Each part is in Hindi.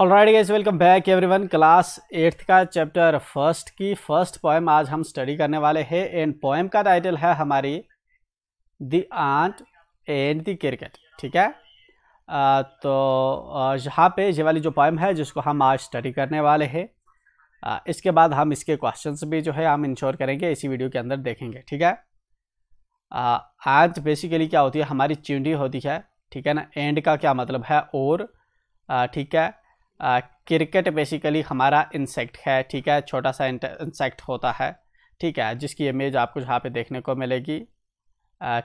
alright guys welcome back everyone class eighth का चैप्टर फर्स्ट की फर्स्ट पोएम आज हम स्टडी करने वाले हैं एंड पोएम का टाइटल है हमारी the ant and the cricket ठीक है आ, तो यहाँ पे ये वाली जो पोएम है जिसको हम आज स्टडी करने वाले हैं इसके बाद हम इसके क्वेश्चंस भी जो है हम इंश्योर करेंगे इसी वीडियो के अंदर देखेंगे ठीक है आंट बेसिकली क्या होती है हमारी चिंडी होती है ठीक है ना एंड का क्या मतलब है और ठीक है क्रिकेट बेसिकली हमारा इंसेक्ट है ठीक है छोटा सा इंसेक्ट होता है ठीक है जिसकी इमेज आपको यहाँ पे देखने को मिलेगी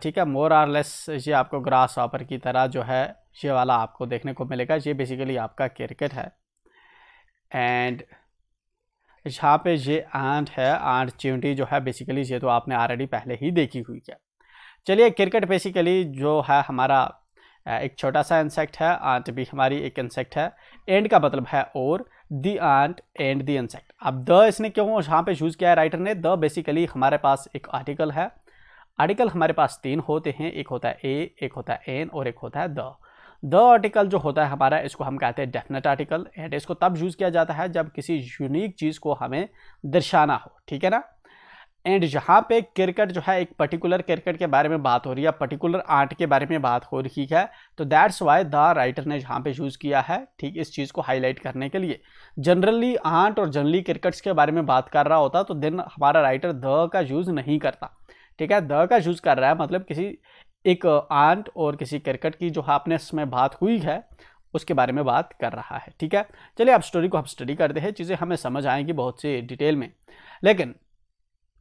ठीक है मोर आर लेस ये आपको ग्रास ऑपर की तरह जो है ये वाला आपको देखने को मिलेगा ये बेसिकली आपका क्रिकेट है एंड यहाँ पे ये आंट है आंट चिंटी जो है बेसिकली ये तो आपने ऑलरेडी पहले ही देखी हुई है चलिए क्रिकेट बेसिकली जो है हमारा एक छोटा सा इंसेक्ट है आंट भी हमारी एक इंसेक्ट है एंड का मतलब है और the ant and the insect अब द इसने क्यों यहाँ पे चूज़ किया है राइटर ने द बेसिकली हमारे पास एक आर्टिकल है आर्टिकल हमारे पास तीन होते हैं एक होता है ए एक होता है एन और एक होता है द द आर्टिकल जो होता है हमारा इसको हम कहते हैं डेफिनेट आर्टिकल एंड इसको तब यूज़ किया जाता है जब किसी यूनिक चीज़ को हमें दर्शाना हो ठीक है ना एंड यहाँ पे क्रिकेट जो है एक पर्टिकुलर क्रिकेट के बारे में बात हो रही है पर्टिकुलर आर्ट के बारे में बात हो रही है तो दैट्स वाई द राइटर ने जहाँ पे यूज़ किया है ठीक इस चीज़ को हाईलाइट करने के लिए जनरली आर्ट और जनरली क्रिकेट्स के बारे में बात कर रहा होता तो देन हमारा राइटर द का यूज़ नहीं करता ठीक है द का यूज़ कर रहा है मतलब किसी एक आर्ट और किसी क्रिकेट की जो आपने इसमें बात हुई है उसके बारे में बात कर रहा है ठीक है चलिए आप स्टोरी को हम स्टडी करते हैं चीज़ें हमें समझ आएंगी बहुत सी डिटेल में लेकिन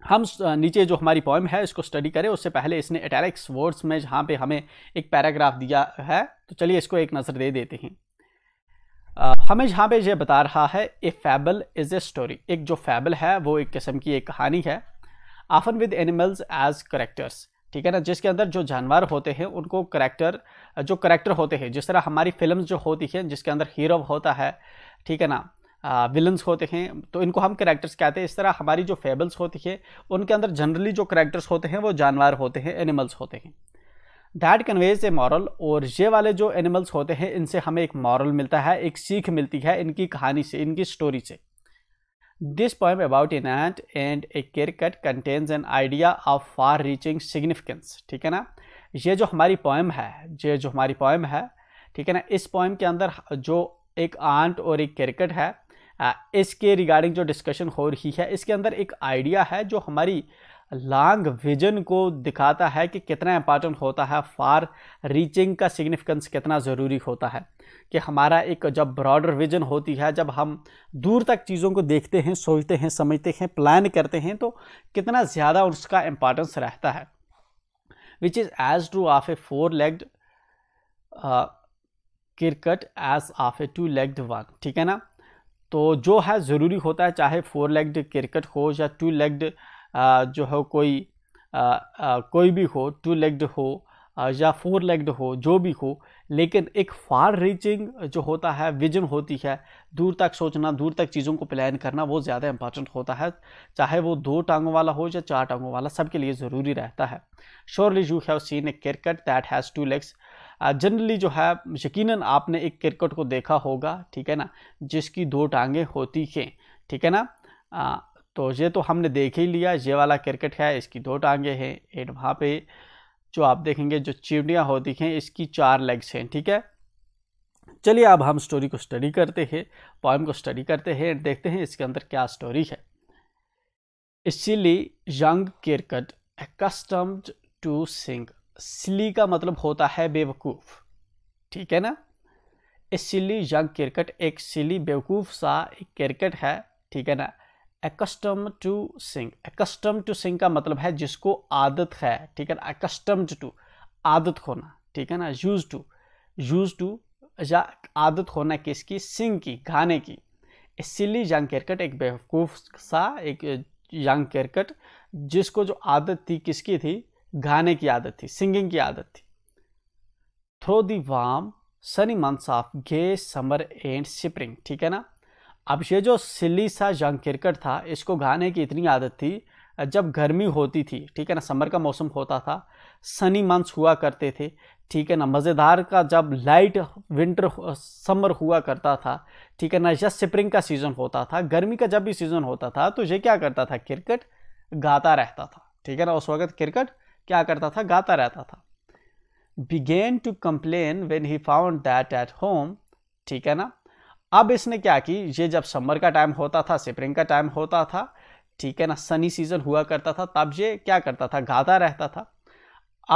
हम नीचे जो हमारी पॉइम है इसको स्टडी करें उससे पहले इसने अटैलिक्स वर्ड्स में जहाँ पे हमें एक पैराग्राफ दिया है तो चलिए इसको एक नज़र दे देते हैं आ, हमें जहाँ पे ये बता रहा है ए फैबल इज़ ए स्टोरी एक जो फैबल है वो एक किस्म की एक कहानी है often with animals as characters ठीक है ना जिसके अंदर जो जानवर होते हैं उनको करेक्टर जो करेक्टर होते हैं जिस तरह हमारी फिल्म जो होती है जिसके अंदर हीरो होता है ठीक है ना विलन्स होते हैं तो इनको हम करेक्टर्स कहते हैं इस तरह हमारी जो फेबल्स होती है उनके अंदर जनरली जो करेक्टर्स होते हैं वो जानवर होते हैं एनिमल्स होते हैं दैट कन्वेज ए मॉरल और ये वाले जो एनिमल्स होते हैं इनसे हमें एक मॉरल मिलता है एक सीख मिलती है इनकी कहानी से इनकी स्टोरी से this poem about an ant and a cricket contains an idea of far reaching significance ठीक है ना ये जो हमारी पॉइम है ये जो हमारी पॉइम है ठीक है ना इस पॉइम के अंदर जो एक आंट और एक क्रिकेट है इसके रिगार्डिंग जो डिस्कशन हो रही है इसके अंदर एक आइडिया है जो हमारी लॉन्ग विजन को दिखाता है कि कितना इम्पॉर्टेंट होता है फार रीचिंग का सिग्निफिकेंस कितना ज़रूरी होता है कि हमारा एक जब ब्रॉडर विजन होती है जब हम दूर तक चीज़ों को देखते हैं सोचते हैं समझते हैं प्लान करते हैं तो कितना ज़्यादा उसका इम्पॉर्टेंस रहता है which is as true of a four legged cricket as of a two legged one ठीक है ना तो जो है ज़रूरी होता है चाहे फोर लेग्ड क्रिकेट हो या टू लेग्ड जो है कोई आ, आ, कोई भी हो टू लेग्ड हो या फोर लेग्ड हो जो भी हो लेकिन एक फार रीचिंग जो होता है विजन होती है दूर तक सोचना दूर तक चीज़ों को प्लान करना वो ज़्यादा इंपॉर्टेंट होता है चाहे वो दो टांगों वाला हो या चार टांगों वाला सबके लिए ज़रूरी रहता है surely you have seen a cricket that has two legs generally जो है यकीनन आपने एक क्रिकेट को देखा होगा ठीक है ना जिसकी दो टांगें होती हैं ठीक है ना आ, तो ये तो हमने देख ही लिया ये वाला क्रिकेट है इसकी दो टांगे हैं एंड वहाँ पे जो आप देखेंगे जो चिड़ियाँ होती हैं इसकी चार लेग्स हैं ठीक है चलिए अब हम स्टोरी को स्टडी करते हैं पॉइम को स्टडी करते हैं एंड देखते हैं इसके अंदर क्या स्टोरी है इसीलिए यंग किरकट एक्स्टम्ड टू सिंग सिली का मतलब होता है बेवकूफ़ ठीक है ना सिली यंग क्रिकेट एक सिली बेवकूफ़ सा एक क्रिकेट है ठीक है ना accustomed to sing accustomed to sing का मतलब है जिसको आदत है ठीक है ना एकस्टम्ड टू आदत होना ठीक है ना यूज टू यूज टू या आदत होना किसकी सिंग की गाने की सिली यंग क्रिकेट एक बेवकूफ़ सा एक यंग क्रिकेट जिसको जो आदत थी किसकी थी गाने की आदत थी सिंगिंग की आदत थी through the warm sunny months of gay summer and spring ठीक है ना अब ये जो सिली सा जंग क्रिकेट था इसको गाने की इतनी आदत थी जब गर्मी होती थी ठीक है ना समर का मौसम होता था सनी मंथ्स हुआ करते थे ठीक है ना मज़ेदार का जब लाइट विंटर समर हुआ करता था ठीक है ना या स्प्रिंग का सीज़न होता था गर्मी का जब भी सीज़न होता था तो ये क्या करता था क्रिकेट गाता रहता था ठीक है ना उस वक्त क्रिकेट क्या करता था गाता रहता था began to complain when he found that at home ठीक है ना अब इसने क्या की ये जब समर का टाइम होता था स्प्रिंग का टाइम होता था ठीक है ना सनी सीजन हुआ करता था तब ये क्या करता था गाता रहता था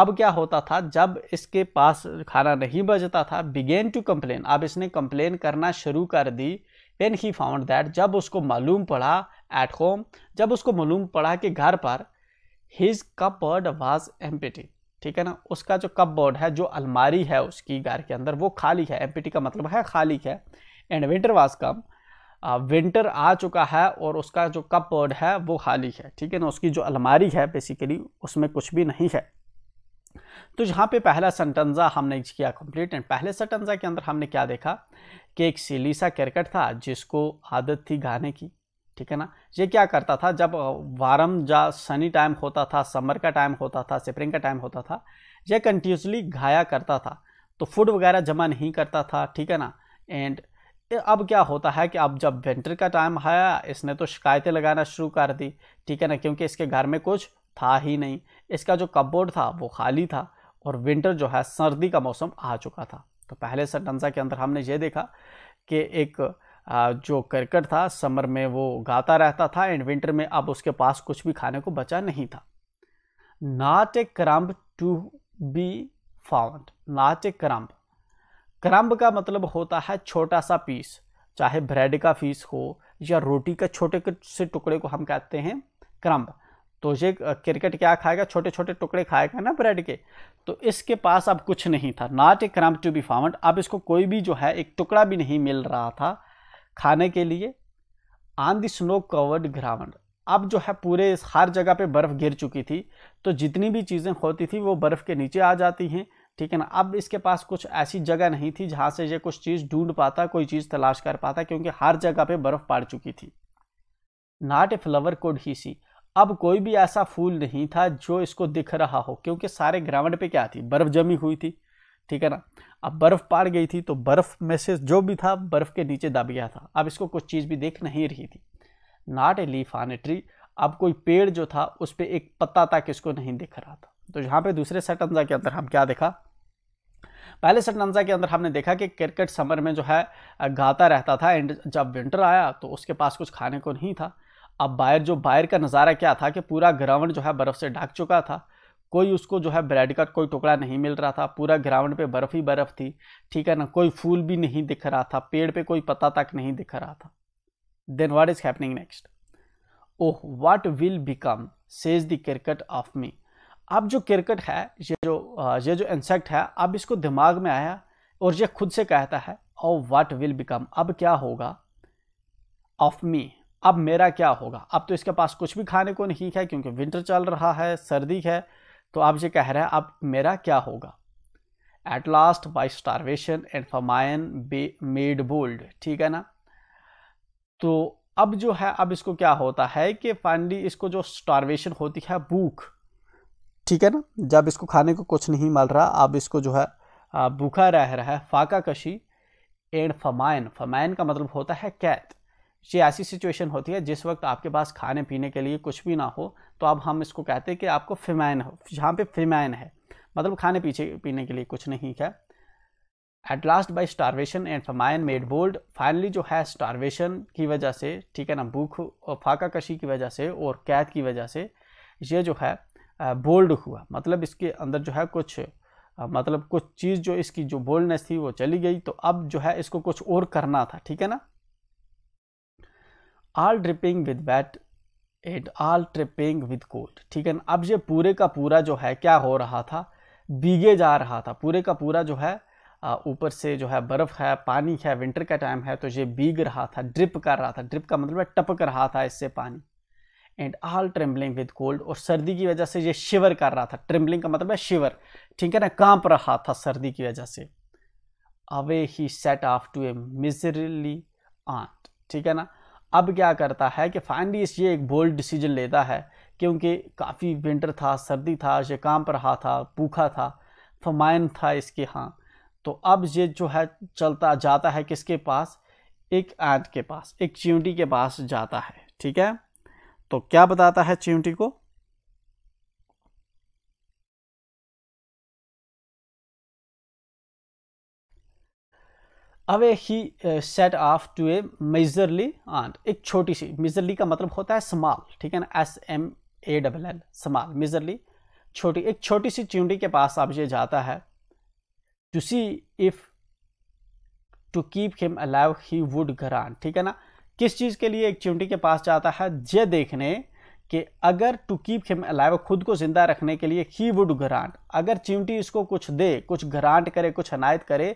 अब क्या होता था जब इसके पास खाना नहीं बजता था बिगेन टू कंप्लेन अब इसने कंप्लेन करना शुरू कर दी वेन ही फाउंड दैट जब उसको मालूम पड़ा एट होम जब उसको मालूम पड़ा कि घर पर हिज कपबर्ड वाज एम्पिटी ठीक है ना उसका जो कपबर्ड है जो अलमारी है उसकी घर के अंदर वो खाली है एम्पिटी का मतलब है खाली है and winter was come winter आ चुका है और उसका जो कपबर्ड है वो खाली है ठीक है ना उसकी जो अलमारी है बेसिकली उसमें कुछ भी नहीं है तो यहाँ पे पहला सेंटेंजा हमने किया कंप्लीट एंड पहले सेंटेंजा के अंदर हमने क्या देखा कि एक सिलीसा क्रिकेट था जिसको आदत थी गाने की ठीक है ना ये क्या करता था जब वारम जा सनी टाइम होता था समर का टाइम होता था स्प्रिंग का टाइम होता था यह कंटिन्यूसली घाया करता था तो फूड वगैरह जमा नहीं करता था ठीक है ना एंड अब क्या होता है कि अब जब विंटर का टाइम आया इसने तो शिकायतें लगाना शुरू कर दी ठीक है ना क्योंकि इसके घर में कुछ था ही नहीं इसका जो कपबोर्ड था वो खाली था और विंटर जो है सर्दी का मौसम आ चुका था तो पहले सटनजा के अंदर हमने ये देखा कि एक जो करकट था समर में वो गाता रहता था एंड विंटर में अब उसके पास कुछ भी खाने को बचा नहीं था not a crumb to be found not a crumb crumb का मतलब होता है छोटा सा पीस चाहे ब्रेड का पीस हो या रोटी का छोटे से टुकड़े को हम कहते हैं क्रम्ब तो ये क्रिकेट क्या खाएगा छोटे छोटे टुकड़े खाएगा ना ब्रेड के तो इसके पास अब कुछ नहीं था not a crumb to be found अब इसको कोई भी जो है एक टुकड़ा भी नहीं मिल रहा था खाने के लिए on the snow covered ground अब जो है पूरे हर जगह पे बर्फ़ गिर चुकी थी तो जितनी भी चीज़ें होती थी वो बर्फ़ के नीचे आ जाती हैं ठीक है ना अब इसके पास कुछ ऐसी जगह नहीं थी जहाँ से ये कुछ चीज़ ढूंढ पाता कोई चीज़ तलाश कर पाता क्योंकि हर जगह पे बर्फ़ पड़ चुकी थी नाट ए फ्लावर कोड ही सी अब कोई भी ऐसा फूल नहीं था जो इसको दिख रहा हो क्योंकि सारे ग्राउंड पे क्या थी बर्फ़ जमी हुई थी ठीक है ना अब बर्फ़ पार गई थी तो बर्फ़ में से जो भी था बर्फ़ के नीचे दब गया था अब इसको कुछ चीज़ भी देख नहीं रही थी not a leaf on a tree अब कोई पेड़ जो था उस पर एक पत्ता तक इसको नहीं दिख रहा था तो यहाँ पे दूसरे सटनजा के अंदर हम क्या देखा पहले सटनजा के अंदर हमने देखा कि क्रिकेट समर में जो है गाता रहता था एंड जब विंटर आया तो उसके पास कुछ खाने को नहीं था अब बाहर जो बाहर का नज़ारा क्या था कि पूरा ग्राउंड जो है बर्फ़ से ढक चुका था कोई उसको जो है ब्रेड का कोई टुकड़ा नहीं मिल रहा था पूरा ग्राउंड पे बर्फ़ ही बर्फ़ थी ठीक है ना कोई फूल भी नहीं दिख रहा था पेड़ पे कोई पता तक नहीं दिख रहा था then what is happening next oh what will become says the cricket of me अब जो क्रिकेट है ये जो ये जो इंसेक्ट है अब इसको दिमाग में आया और ये खुद से कहता है ओह वाट विल बिकम अब क्या होगा ऑफ मी अब मेरा क्या होगा अब तो इसके पास कुछ भी खाने को नहीं है क्योंकि विंटर चल रहा है सर्दी है तो आप ये कह रहे हैं अब मेरा क्या होगा at last by starvation and famine be made bold ठीक है ना तो अब जो है अब इसको क्या होता है कि फाइनली इसको जो स्टारवेशन होती है भूख ठीक है ना जब इसको खाने को कुछ नहीं मिल रहा अब इसको जो है भूखा रह रहा है फाका कशी एंड फमायन फमायन का मतलब होता है कैद ये ऐसी सिचुएशन होती है जिस वक्त आपके पास खाने पीने के लिए कुछ भी ना हो तो अब हम इसको कहते हैं कि आपको फिमैन हो जहाँ पे फिमैन है मतलब खाने पीछे पीने के लिए कुछ नहीं है at last by starvation and famine made bold finally जो है स्टारवेशन की वजह से ठीक है ना भूख और फाका कशी की वजह से और कैद की वजह से ये जो है बोल्ड हुआ मतलब इसके अंदर जो है कुछ मतलब कुछ चीज़ जो इसकी जो बोल्डनेस थी वो चली गई तो अब जो है इसको कुछ और करना था ठीक है ना all dripping with wet and all tripping with cold ठीक है ना अब ये पूरे का पूरा जो है क्या हो रहा था भीगे जा रहा था पूरे का पूरा जो है ऊपर से जो है बर्फ़ है पानी है विंटर का टाइम है तो ये भीग रहा था ड्रिप कर रहा था ड्रिप का मतलब है टपक रहा था इससे पानी and all trembling with cold और सर्दी की वजह से ये शिवर कर रहा था ट्रिम्बलिंग का मतलब है शिवर ठीक है ना कांप रहा था सर्दी की वजह से away he set off to a miserly ant ठीक है ना अब क्या करता है कि फाइनली इस ये एक बोल्ड डिसीजन लेता है क्योंकि काफ़ी विंटर था सर्दी था ये काम पर रहा था भूखा था फमायन तो था इसके हाँ तो अब ये जो है चलता जाता है किसके पास एक आंट के पास एक चिमटी के पास जाता है ठीक है तो क्या बताता है चिमटी को away he set off to a miserly ant एक छोटी सी मेजरली का मतलब होता है स्मॉल ठीक है ना S M A double L small miserly छोटी एक छोटी सी चिमटी के पास अब ये जाता है to see if to keep him alive he would grant ठीक है ना किस चीज़ के लिए एक चिमटी के पास जाता है ये देखने कि अगर टू कीप हिम अलाइव खुद को जिंदा रखने के लिए ही वुड ग्रांट अगर चिमटी इसको कुछ दे कुछ ग्रांट करे कुछ अनायत करे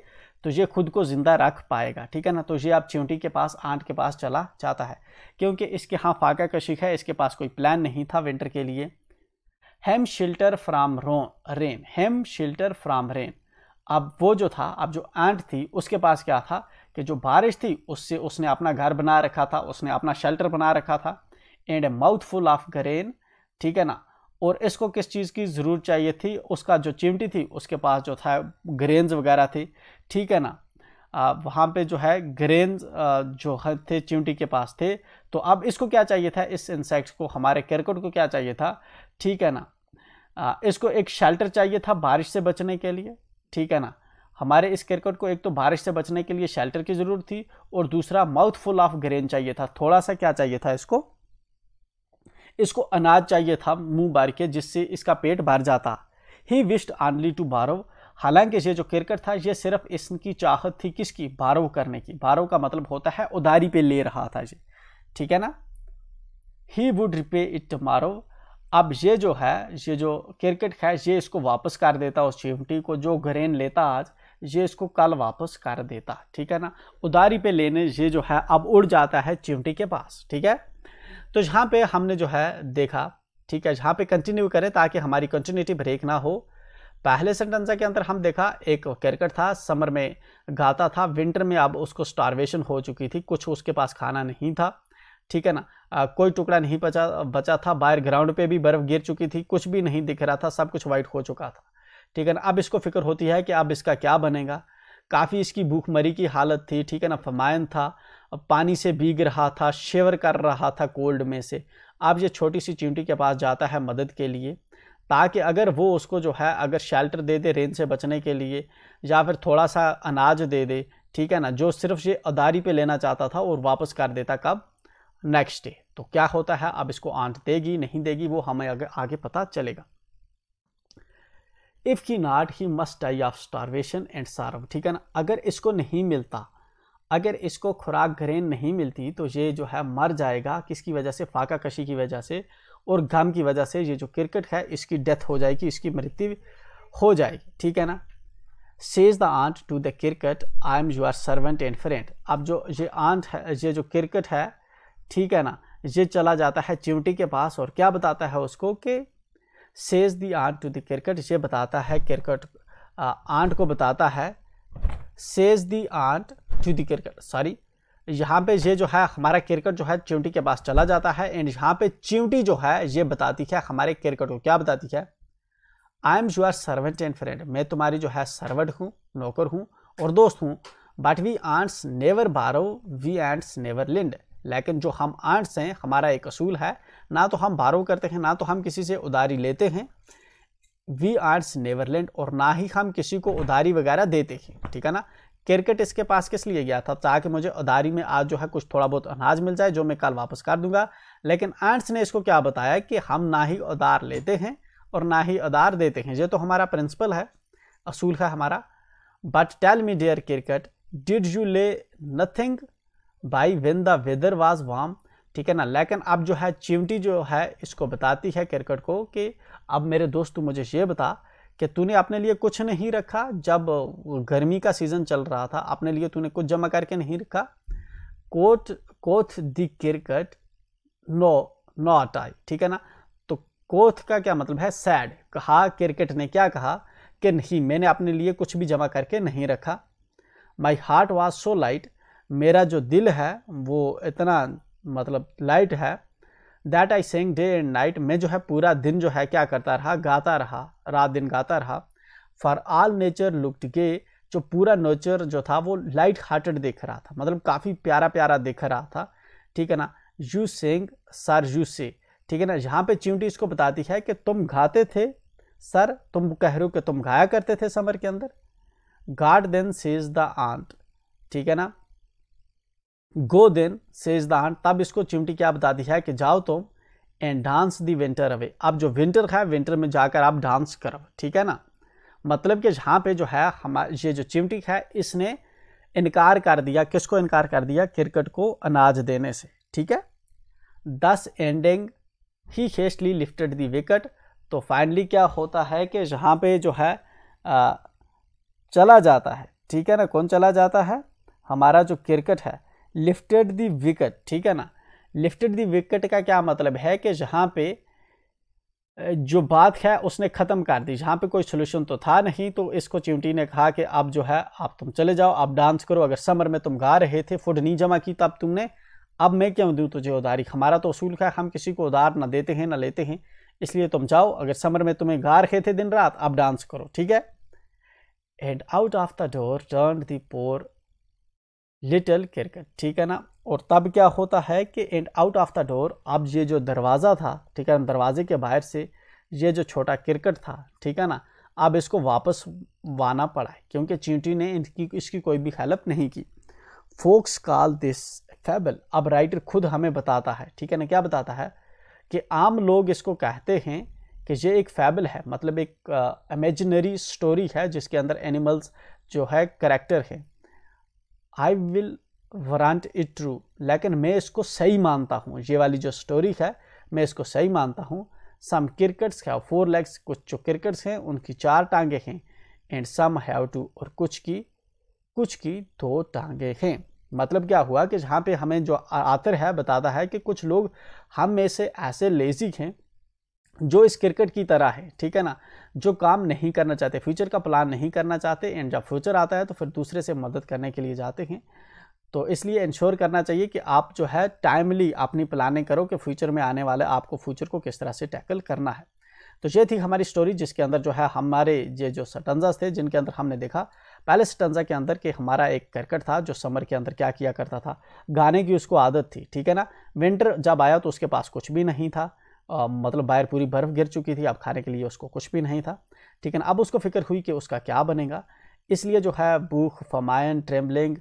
तो ये खुद को ज़िंदा रख पाएगा ठीक है ना तो ये आप चिंटी के पास आंट के पास चला जाता है क्योंकि इसके हाँ फाका कशिक है इसके पास कोई प्लान नहीं था विंटर के लिए him shelter from row rain him shelter from rain अब वो जो था अब जो आंट थी उसके पास क्या था कि जो बारिश थी उससे उसने अपना घर बना रखा था उसने अपना शेल्टर बना रखा था and mouth full of grain ठीक है ना और इसको किस चीज़ की ज़रूरत चाहिए थी उसका जो चिमटी थी उसके पास जो था ग्रेन्स वगैरह थी ठीक है ना वहाँ पे जो है ग्रेन्स जो थे चिमटी के पास थे तो अब इसको क्या चाहिए था इस इंसेक्ट को हमारे कैरकट को क्या चाहिए था ठीक है ना आ, इसको एक शेल्टर चाहिए था बारिश से बचने के लिए ठीक है ना हमारे इस क्रिकेट को एक तो बारिश से बचने के लिए शेल्टर की ज़रूरत थी और दूसरा माउथ फुल ऑफ ग्रेन चाहिए था थोड़ा सा क्या चाहिए था इसको इसको अनाज चाहिए था मुंह बार के जिससे इसका पेट भर जाता ही विश्ड आनली टू बारो हालांकि ये जो क्रिकेट था ये सिर्फ इसकी चाहत थी किसकी बारो करने की बारो का मतलब होता है उधारी पे ले रहा था ये ठीक है ना he would repay it tomorrow अब ये जो है ये जो क्रिकेट है ये इसको वापस कर देता उस चिमटी को जो ग्रेन लेता आज ये इसको कल वापस कर देता ठीक है ना उधारी पे लेने ये जो है अब उड़ जाता है चिमटी के पास ठीक है तो यहाँ पे हमने जो है देखा ठीक है यहाँ पे कंटिन्यू करें ताकि हमारी कंटिन्यूटी ब्रेक ना हो पहले सेंटेंस के अंदर हम देखा एक कैरेक्टर था समर में गाता था विंटर में अब उसको स्टारवेशन हो चुकी थी कुछ उसके पास खाना नहीं था ठीक है ना आ, कोई टुकड़ा नहीं बचा बचा था बाहर ग्राउंड पे भी बर्फ़ गिर चुकी थी कुछ भी नहीं दिख रहा था सब कुछ वाइट हो चुका था ठीक है ना अब इसको फिक्र होती है कि अब इसका क्या बनेगा काफ़ी इसकी भूखमरी की हालत थी ठीक है ना फमायन था पानी से भीग रहा था शेवर कर रहा था कोल्ड में से अब ये छोटी सी चिमटी के पास जाता है मदद के लिए ताकि अगर वो उसको जो है अगर शेल्टर दे दे रेन से बचने के लिए या फिर थोड़ा सा अनाज दे दे ठीक है ना जो सिर्फ ये अदारी पे लेना चाहता था और वापस कर देता कब नेक्स्ट डे तो क्या होता है अब इसको आंट देगी नहीं देगी वो हमें अगर आगे पता चलेगा इफ़ की not he must die of starvation and sorrow ठीक है ना अगर इसको नहीं मिलता अगर इसको खुराक घरेन नहीं मिलती तो ये जो है मर जाएगा किसकी वजह से फाका कशी की वजह से और गम की वजह से ये जो क्रिकेट है इसकी डेथ हो जाएगी इसकी मृत्यु हो जाएगी ठीक है ना says the ant to the cricket I am your servant and friend अब जो ये आंट है ये जो क्रिकेट है ठीक है ना ये चला जाता है चिमटी के पास और क्या बताता है उसको कि says the ant to the cricket ये बताता है क्रिकेट आंट को बताता है says the ant to the cricket sorry यहाँ पे ये जो है हमारा क्रिकेट जो है चिंटी के पास चला जाता है एंड यहाँ पे चिंटी जो है ये बताती है हमारे क्रिकेट को क्या बताती है I am your servant and friend मैं तुम्हारी जो है सर्वेंट हूँ नौकर हूँ और दोस्त हूँ but we ants never borrow we ants never lend लेकिन जो हम आंट्स हैं हमारा एक असूल है ना तो हम बारो करते हैं ना तो हम किसी से उधारी लेते हैं वी आर्ट्स नेवरलैंड और ना ही हम किसी को उधारी वगैरह देते हैं ठीक है ना क्रिकेट इसके पास किस लिए गया था ताकि मुझे उधारी में आज जो है कुछ थोड़ा बहुत अनाज मिल जाए जो मैं कल वापस कर दूंगा लेकिन एंट्स ने इसको क्या बताया कि हम ना ही उधार लेते हैं और ना ही उधार देते हैं ये तो हमारा प्रिंसिपल है असूल है हमारा but tell me dear cricket did you lay nothing by when the weather was warm ठीक है ना लेकिन अब जो है चिमटी जो है इसको बताती है क्रिकेट को कि अब मेरे दोस्त मुझे ये बता कि तूने अपने लिए कुछ नहीं रखा जब गर्मी का सीज़न चल रहा था अपने लिए तूने कुछ जमा करके नहीं रखा quote quoth the cricket no not I ठीक है ना तो कोथ का क्या मतलब है सैड कहा क्रिकेट ने क्या कहा कि नहीं मैंने अपने लिए कुछ भी जमा करके नहीं रखा my heart was so light मेरा जो दिल है वो इतना मतलब लाइट है that I sang day and night मैं जो है पूरा दिन जो है क्या करता रहा गाता रहा रात दिन गाता रहा for all nature looked gay जो पूरा नेचर जो था वो लाइट हार्टेड दिख रहा था मतलब काफ़ी प्यारा प्यारा दिख रहा था ठीक है ना यू सेंग सर यू से ठीक है ना यहाँ पे चिमटी इसको बताती है कि तुम गाते थे सर तुम कह रहे हो कि तुम गाया करते थे समर के अंदर गाड देन सेज द आंट ठीक है ना go then says the ant तब इसको चिमटी क्या बता दी है कि जाओ तुम and dance the winter away अब जो विंटर है विंटर में जाकर आप डांस करो ठीक है ना मतलब कि यहाँ पे जो है हमारे ये जो चिमटी है इसने इनकार कर दिया किसको इनकार कर दिया क्रिकेट को अनाज देने से ठीक है thus ending he hastily lifted the wicket तो फाइनली क्या होता है कि यहाँ पे जो है आ, चला जाता है ठीक है ना कौन चला जाता है हमारा जो क्रिकेट है लिफ्टेड दी विकेट ठीक है ना लिफ्टेड दी विकेट का क्या मतलब है कि जहाँ पे जो बात है उसने ख़त्म कर दी जहाँ पे कोई सोल्यूशन तो था नहीं तो इसको चिमटी ने कहा कि अब जो है आप तुम चले जाओ आप डांस करो अगर समर में तुम गा रहे थे फुड नहीं जमा की तब तुमने अब मैं क्यों दूँ तुझे उधारी हमारा तो असूल का हम किसी को उधार ना देते हैं ना लेते हैं इसलिए तुम जाओ अगर समर में तुम्हें गा रहे थे दिन रात अब डांस करो ठीक है and out of the door turn the poor little cricket ठीक है ना और तब क्या होता है कि and out of the door अब ये जो दरवाज़ा था ठीक है ना दरवाजे के बाहर से ये जो छोटा क्रिकेट था ठीक है ना अब इसको वापस वाना पड़ा है क्योंकि चींटी ने इनकी इसकी कोई भी हेल्प नहीं की फोक्स कॉल दिस फैबल अब राइटर खुद हमें बताता है ठीक है ना क्या बताता है कि आम लोग इसको कहते हैं कि ये एक फैबल है मतलब एक इमेजिनरी uh, स्टोरी है जिसके अंदर एनिमल्स जो है करेक्टर है I will warrant it true लेकिन मैं इसको सही मानता हूँ ये वाली जो स्टोरी है मैं इसको सही मानता हूँ some crickets have four legs कुछ जो क्रिकेट्स हैं उनकी चार टांगे हैं एंड सम हैव टू और कुछ की कुछ की दो टांगे हैं मतलब क्या हुआ कि जहाँ पे हमें जो आतर है बताता है कि कुछ लोग हम में से ऐसे लेजी हैं जो इस क्रिकेट की तरह है ठीक है ना जो काम नहीं करना चाहते फ्यूचर का प्लान नहीं करना चाहते एंड जब फ्यूचर आता है तो फिर दूसरे से मदद करने के लिए जाते हैं तो इसलिए इंश्योर करना चाहिए कि आप जो है टाइमली अपनी प्लानिंग करो कि फ्यूचर में आने वाले आपको फ्यूचर को किस तरह से टैकल करना है तो ये थी हमारी स्टोरी जिसके अंदर जो है हमारे ये जो सटनजाज थे जिनके अंदर हमने देखा पहले सटनजा के अंदर कि हमारा एक क्रिकेट था जो समर के अंदर क्या किया करता था गाने की उसको आदत थी ठीक है ना विंटर जब आया तो उसके पास कुछ भी नहीं था आ, मतलब बाहर पूरी बर्फ़ गिर चुकी थी अब खाने के लिए उसको कुछ भी नहीं था ठीक है ना अब उसको फिक्र हुई कि उसका क्या बनेगा इसलिए जो है भूख फमायन ट्रेम्बलिंग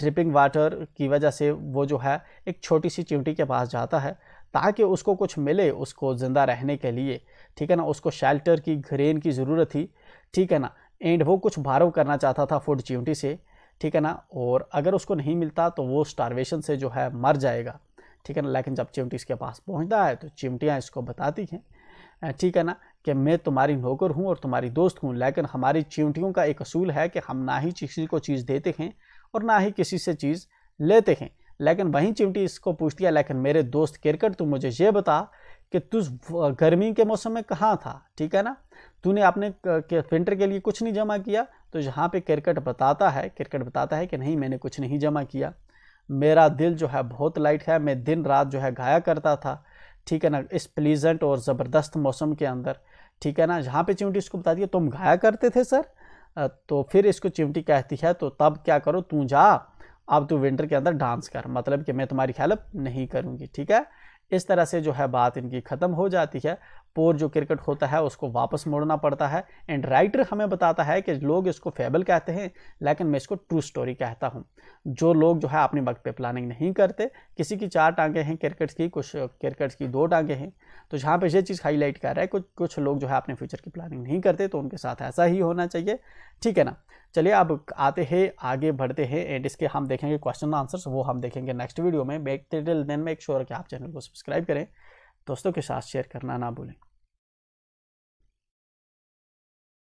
ड्रिपिंग वाटर की वजह से वो जो है एक छोटी सी चिमटी के पास जाता है ताकि उसको कुछ मिले उसको ज़िंदा रहने के लिए ठीक है ना उसको शेल्टर की घरेन की ज़रूरत थी ठीक है ना एंड वो कुछ बारव करना चाहता था फूड चिमटी से ठीक है ना और अगर उसको नहीं मिलता तो वो स्टारवेशन से जो है मर जाएगा ठीक है ना लेकिन जब चिमटी इसके पास पहुंचता है तो चिमटियाँ इसको बताती हैं ठीक है ना कि मैं तुम्हारी नौकर हूँ और तुम्हारी दोस्त हूँ लेकिन हमारी चिमटियों का एक असूल है कि हम ना ही किसी को चीज़ देते हैं और ना ही किसी से चीज़ लेते हैं लेकिन वहीं चिमटी इसको पूछती है लेकिन मेरे दोस्त किरकट तू मुझे ये बता कि तू गर्मी के मौसम में कहाँ था ठीक है ना तूने अपने विंटर के लिए कुछ नहीं जमा किया तो यहाँ पे क्रिकेट बताता है क्रिकेट बताता है कि नहीं मैंने कुछ नहीं जमा किया मेरा दिल जो है बहुत लाइट है मैं दिन रात जो है गाया करता था ठीक है ना इस प्लीजेंट और ज़बरदस्त मौसम के अंदर ठीक है ना जहाँ पे चिमटी इसको बता दी तुम गाया करते थे सर तो फिर इसको चिमटी कहती है तो तब क्या करो तू जा अब तू विंटर के अंदर डांस कर मतलब कि मैं तुम्हारी हेल्प नहीं करूँगी ठीक है इस तरह से जो है बात इनकी ख़त्म हो जाती है पोर जो क्रिकेट होता है उसको वापस मोड़ना पड़ता है एंड राइटर हमें बताता है कि लोग इसको फेबल कहते हैं लेकिन मैं इसको ट्रू स्टोरी कहता हूँ जो लोग जो है अपने वक्त पे प्लानिंग नहीं करते किसी की चार टांगे हैं क्रिकेट की कुछ क्रिकेट्स की दो टांगे हैं तो जहाँ पे ये चीज़ हाईलाइट कर रहा है कुछ कुछ लोग जो है अपने फ्यूचर की प्लानिंग नहीं करते तो उनके साथ ऐसा ही होना चाहिए ठीक है ना चलिए अब आते हैं आगे बढ़ते हैं एंड इसके हम देखेंगे क्वेश्चन आंसर्स वो हम देखेंगे नेक्स्ट वीडियो में बेटे दिन में एक श्योर कि आप चैनल को सब्सक्राइब करें दोस्तों के साथ शेयर करना ना भूलें